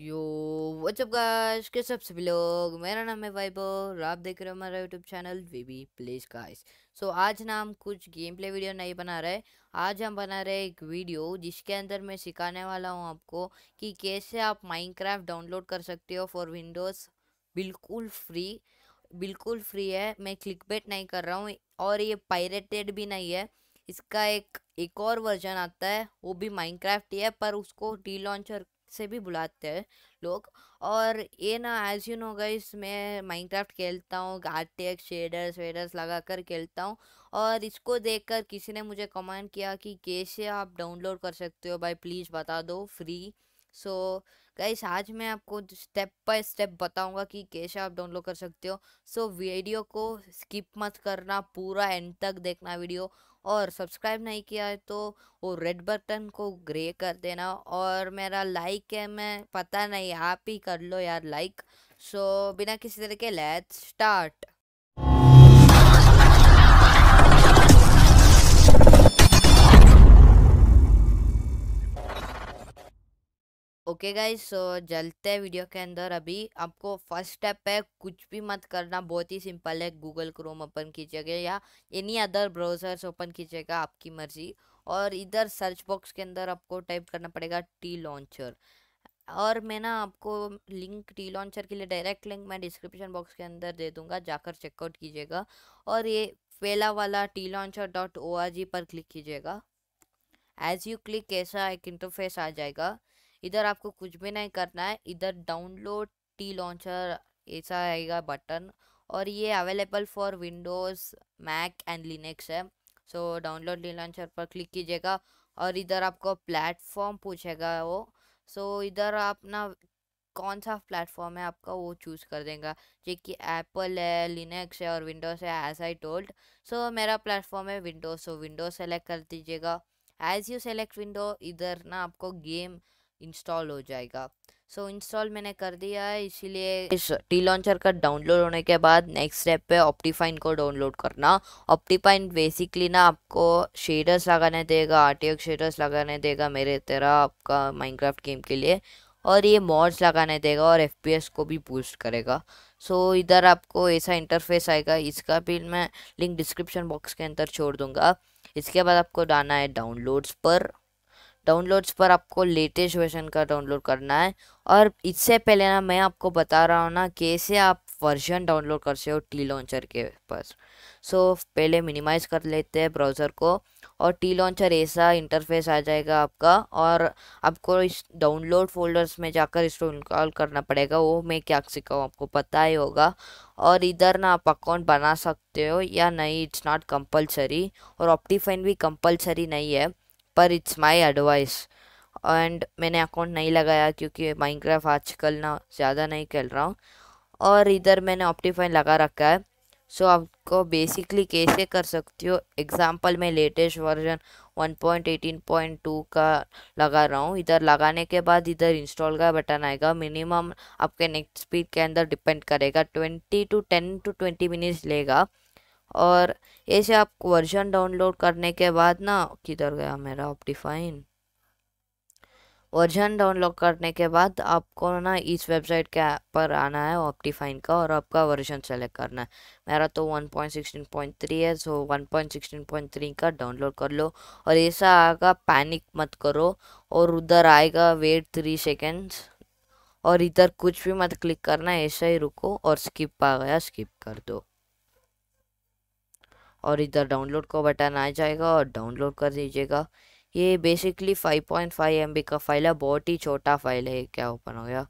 यो WhatsApp guys के सब सभी लोग मेरा नाम है वाइबो और आप देख रहे हो हमारा YouTube channel we place guys so आज ना हम कुछ गेम प्ले वीडियो नहीं बना रहे आज हम बना रहे एक वीडियो जिसके अंदर मैं सिखाने वाला हूँ आपको कि कैसे आप माइनक्राफ्ट डाउनलोड कर सकते हो फॉर विंडोज़ बिल्कुल फ्री बिल्कुल फ्री है मैं क्लिक बेट नहीं कर रहा हूँ और ये पायरेटेड भी नहीं है इसका एक एक और वर्जन आता है वो भी माइनक्राफ्ट ही है पर उसको डी लॉन्चर से भी बुलाते हैं लोग और ये ना एज यू नो गाइस मैं माइनक्राफ्ट खेलता हूँ आर्टेक शेडर्स वेडर्स लगा कर खेलता हूँ और इसको देखकर किसी ने मुझे कमेंट किया कि कैसे आप डाउनलोड कर सकते हो भाई प्लीज़ बता दो फ्री सो so, गाइस आज मैं आपको स्टेप बाय स्टेप बताऊंगा कि कैसे आप डाउनलोड कर सकते हो सो so, वीडियो को स्किप मत करना पूरा एंड तक देखना वीडियो और सब्सक्राइब नहीं किया है तो वो रेड बटन को ग्रे कर देना और मेरा लाइक है मैं पता नहीं आप ही कर लो यार लाइक सो बिना किसी तरह के let's start okay guys so जलते हैं वीडियो के अंदर अभी आपको फर्स्ट स्टेप है कुछ भी मत करना बहुत ही सिंपल है गूगल क्रोम ओपन कीजिएगा या एनी अदर ब्राउजर्स ओपन कीजिएगा आपकी मर्जी और इधर सर्च बॉक्स के अंदर आपको टाइप करना पड़ेगा टी लॉन्चर और मैं ना आपको लिंक टी लॉन्चर के लिए डायरेक्ट लिंक मैं डिस्क्रिप्शन बॉक्स के अंदर दे दूंगा जाकर चेकआउट कीजिएगा और ये पहला वाला T launcher dot O R G पर क्लिक कीजिएगा एज यू क्लिक ऐसा एक इंटरफेस आ जाएगा इधर आपको कुछ भी नहीं करना है इधर डाउनलोड टी लॉन्चर ऐसा आएगा बटन और ये available for Windows Mac and Linux है सो डाउनलोड टी लॉन्चर पर क्लिक कीजिएगा और इधर आपको प्लेटफॉर्म पूछेगा वो सो इधर आप ना कौन सा प्लेटफॉर्म है आपका वो चूज़ कर देगा जो कि एप्पल है लिनक्स है और विंडोज़ है एज आई टोल्ड सो मेरा प्लेटफॉर्म है विंडोज़ सो विंडोज़ सेलेक्ट कर दीजिएगा एज यू सेलेक्ट विंडो इधर ना आपको गेम इंस्टॉल हो जाएगा सो so, इंस्टॉल मैंने कर दिया है इसीलिए इस टी लॉन्चर का डाउनलोड होने के बाद नेक्स्ट स्टेप पे ऑप्टीफाइन को डाउनलोड करना ऑप्टीफाइन बेसिकली ना आपको शेडर्स लगाने देगा आर शेडर्स लगाने देगा मेरे तरह आपका माइनक्राफ्ट गेम के लिए और ये मॉड्स लगाने देगा और एफ को भी बूस्ट करेगा सो so, इधर आपको ऐसा इंटरफेस आएगा इसका भी मैं लिंक डिस्क्रिप्शन बॉक्स के अंदर छोड़ दूंगा इसके बाद आपको डाना है डाउनलोड्स पर डाउनलोड्स पर आपको लेटेस्ट वर्जन का डाउनलोड करना है और इससे पहले ना मैं आपको बता रहा हूँ ना कैसे आप वर्जन डाउनलोड कर सकते हो टी लॉन्चर के पास सो so, पहले मिनिमाइज कर लेते हैं ब्राउज़र को और टी लॉन्चर ऐसा इंटरफेस आ जाएगा आपका और आपको इस डाउनलोड फोल्डर्स में जाकर इसको इंस्टॉल करना पड़ेगा वो मैं क्या सिखाऊँ आपको पता ही होगा और इधर ना आप अकाउंट बना सकते हो या नहीं इट्स नॉट कंपलसरी और ऑप्टीफाइन भी कंपलसरी नहीं है पर इट्स माई एडवाइस एंड मैंने अकाउंट नहीं लगाया क्योंकि माइनक्राफ्ट आजकल ना ज़्यादा नहीं खेल रहा हूँ और इधर मैंने ऑप्टिफाइन लगा रखा है सो so, आपको बेसिकली कैसे कर सकती हो एग्जांपल मैं लेटेस्ट वर्जन 1.18.2 का लगा रहा हूँ इधर लगाने के बाद इधर इंस्टॉल का बटन आएगा मिनिमम आपके नेट स्पीड के अंदर डिपेंड करेगा 20 टू 10 टू 20 मिनट्स लेगा और ऐसे आप वर्जन डाउनलोड करने के बाद ना किधर गया मेरा ऑप्टिफाइन वर्जन डाउनलोड करने के बाद आपको ना इस वेबसाइट के पर आना है ऑप्टिफाइन का और आपका वर्जन सेलेक्ट करना है मेरा तो 1.16.3 है सो 1.16.3 का डाउनलोड कर लो और ऐसा आएगा पैनिक मत करो और उधर आएगा वेट थ्री सेकेंड्स और इधर कुछ भी मत क्लिक करना ऐसा ही रुको और स्किप आ गया स्किप कर दो और इधर डाउनलोड का बटन आ जाएगा और डाउनलोड कर दीजिएगा ये बेसिकली 5.5 पॉइंट का फाइल है बहुत ही छोटा फाइल है क्या ओपन हो गया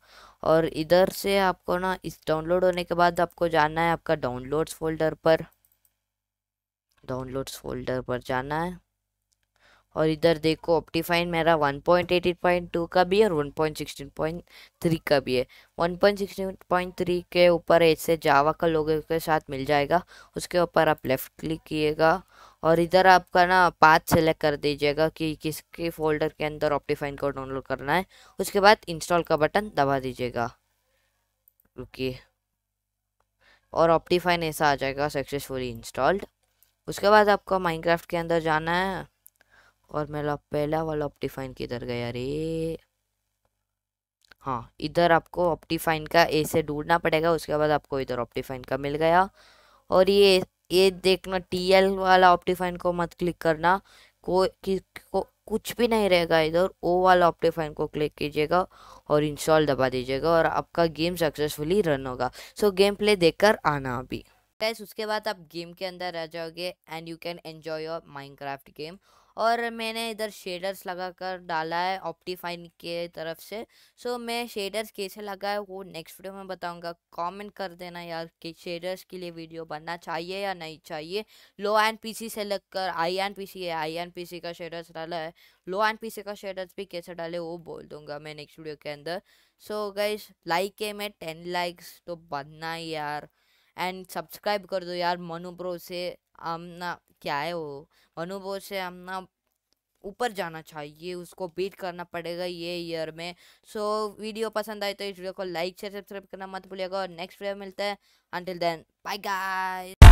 और इधर से आपको ना इस डाउनलोड होने के बाद आपको जाना है आपका डाउनलोड्स फोल्डर पर डाउनलोड्स फोल्डर पर जाना है और इधर देखो ऑप्टीफाइन मेरा 1.18.2 का भी है और 1.16.3 का भी है 1.16.3 के ऊपर ऐसे जावा का लोगों के साथ मिल जाएगा उसके ऊपर आप लेफ़्ट क्लिक किएगा और इधर आपका ना पाथ सेलेक्ट कर दीजिएगा कि किसके फोल्डर के अंदर ऑप्टीफाइन को डाउनलोड करना है उसके बाद इंस्टॉल का बटन दबा दीजिएगा रुकिए और ऑप्टीफाइन ऐसा आ जाएगा सक्सेसफुली इंस्टॉल्ड उसके बाद आपको माइनक्राफ्ट के अंदर जाना है और मेरा पहला वाला ऑप्टिफाइन किधर गया रे हाँ इधर आपको ऑप्टिफाइन का ए से ढूंढना पड़ेगा उसके बाद आपको इधर ऑप्टिफाइन का मिल गया और ये ये देखना टीएल वाला ऑप्टिफाइन को मत क्लिक करना को, कि, को कुछ भी नहीं रहेगा इधर ओ वाला ऑप्टिफाइन को क्लिक कीजिएगा और इंस्टॉल दबा दीजिएगा और आपका गेम सक्सेसफुली रन होगा सो so, गेम प्ले देख आना अभी गैस उसके बाद आप गेम के अंदर रह जाओगे and you can enjoy your Minecraft game और मैंने इधर शेडर्स लगा कर डाला है ऑप्टीफाइन के तरफ से सो so, मैं शेडर्स कैसे लगाए वो नेक्स्ट वीडियो में बताऊंगा कमेंट कर देना यार कि शेडर्स के लिए वीडियो बनना चाहिए या नहीं चाहिए लो एंड पीसी से लगकर आई एंड पीसी है आई एंड पीसी का शेडर्स डाला है लो एंड पीसी का शेडर्स भी कैसे डाले वो बोल दूंगा मैं नेक्स्ट वीडियो के अंदर सो गई लाइक है मैं टेन लाइक्स तो बनना ही यार एंड सब्सक्राइब कर दो यार मनु ब्रो से हम ना क्या है वो मनु ब्रो से हम ना ऊपर जाना चाहिए उसको बीट करना पड़ेगा ये ईयर में सो so, वीडियो पसंद आए तो इस वीडियो को लाइक शेयर सब्सक्राइब करना मत भूलिएगा और नेक्स्ट वीडियो मिलता है अंटिल देन बाय गाइस